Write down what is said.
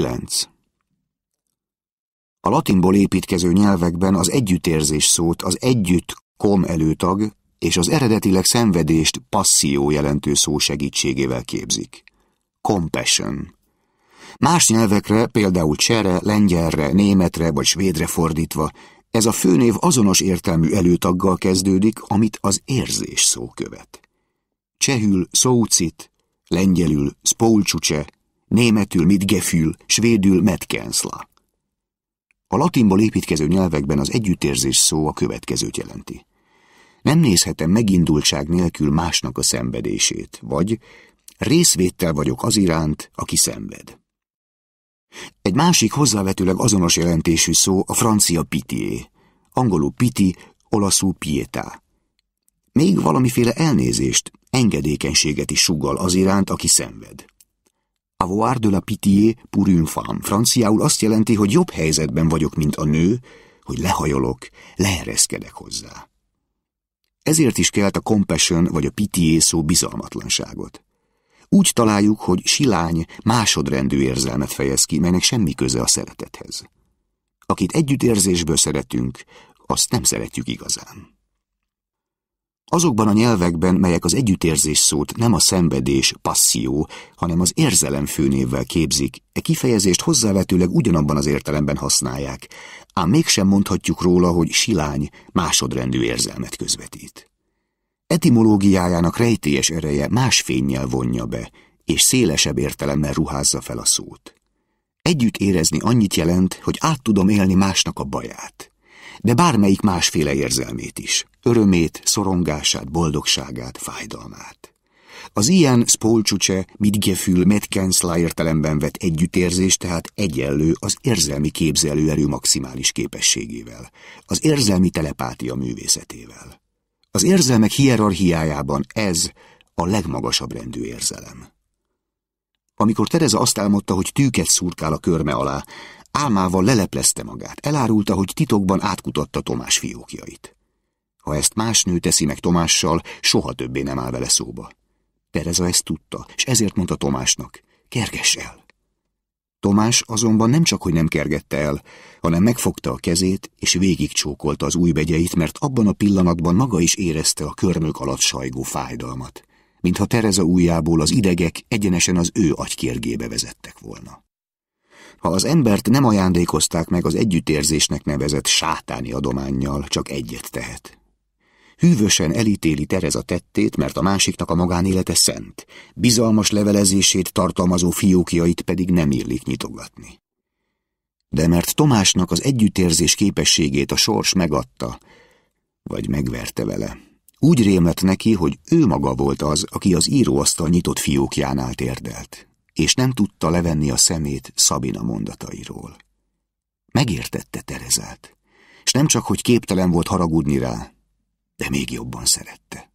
9. A latinból építkező nyelvekben az együttérzés szót az együtt kom előtag és az eredetileg szenvedést passzió jelentő szó segítségével képzik. Compassion. Más nyelvekre, például csere, lengyelre, németre vagy svédre fordítva, ez a főnév azonos értelmű előtaggal kezdődik, amit az érzés szó követ. Csehül szócit, lengyelül spolcsúcse, németül mit gefül, svédül metkensla. A latinból építkező nyelvekben az együttérzés szó a következőt jelenti. Nem nézhetem megindultság nélkül másnak a szenvedését, vagy részvéttel vagyok az iránt, aki szenved. Egy másik hozzávetőleg azonos jelentésű szó a francia pitié, angolul piti, olaszul pietá. Még valamiféle elnézést, engedékenységet is sugal az iránt, aki szenved avoir de la pitié pour une femme. Franciául azt jelenti, hogy jobb helyzetben vagyok, mint a nő, hogy lehajolok, leereszkedek hozzá. Ezért is kelt a compassion vagy a pitié szó bizalmatlanságot. Úgy találjuk, hogy silány, másodrendű érzelmet fejez ki, melynek semmi köze a szeretethez. Akit együttérzésből szeretünk, azt nem szeretjük igazán. Azokban a nyelvekben, melyek az együttérzés szót nem a szenvedés, passzió, hanem az érzelem főnévvel képzik, e kifejezést hozzávetőleg ugyanabban az értelemben használják, ám mégsem mondhatjuk róla, hogy silány, másodrendű érzelmet közvetít. Etimológiájának rejtélyes ereje más fényjel vonja be, és szélesebb értelemmel ruházza fel a szót. Együtt érezni annyit jelent, hogy át tudom élni másnak a baját, de bármelyik másféle érzelmét is – örömét, szorongását, boldogságát, fájdalmát. Az ilyen spolcsücse, mitgefül, metkenszlá értelemben vett együttérzés tehát egyenlő az érzelmi képzelőerő maximális képességével, az érzelmi telepátia művészetével. Az érzelmek hierarchiájában ez a legmagasabb rendű érzelem. Amikor Tereza azt álmodta, hogy tűket szurkál a körme alá, álmával leleplezte magát, elárulta, hogy titokban átkutatta Tomás fiókjait. Ha ezt más nő teszi meg Tomással, soha többé nem áll vele szóba. Tereza ezt tudta, és ezért mondta Tomásnak, kerges el. Tomás azonban nem csak, hogy nem kergette el, hanem megfogta a kezét, és végigcsókolta az újbegyeit, mert abban a pillanatban maga is érezte a körmök alatt sajgó fájdalmat, mintha Tereza újjából az idegek egyenesen az ő agykérgébe vezettek volna. Ha az embert nem ajándékozták meg az együttérzésnek nevezett sátáni adományjal, csak egyet tehet, Hűvösen elítéli Tereza tettét, mert a másiknak a magánélete szent, bizalmas levelezését tartalmazó fiókjait pedig nem illik nyitogatni. De mert Tomásnak az együttérzés képességét a sors megadta, vagy megverte vele, úgy rémlett neki, hogy ő maga volt az, aki az íróasztal nyitott fiókjánál térdelt, és nem tudta levenni a szemét Szabina mondatairól. Megértette Terezát, és nem csak, hogy képtelen volt haragudni rá, de még jobban szerette.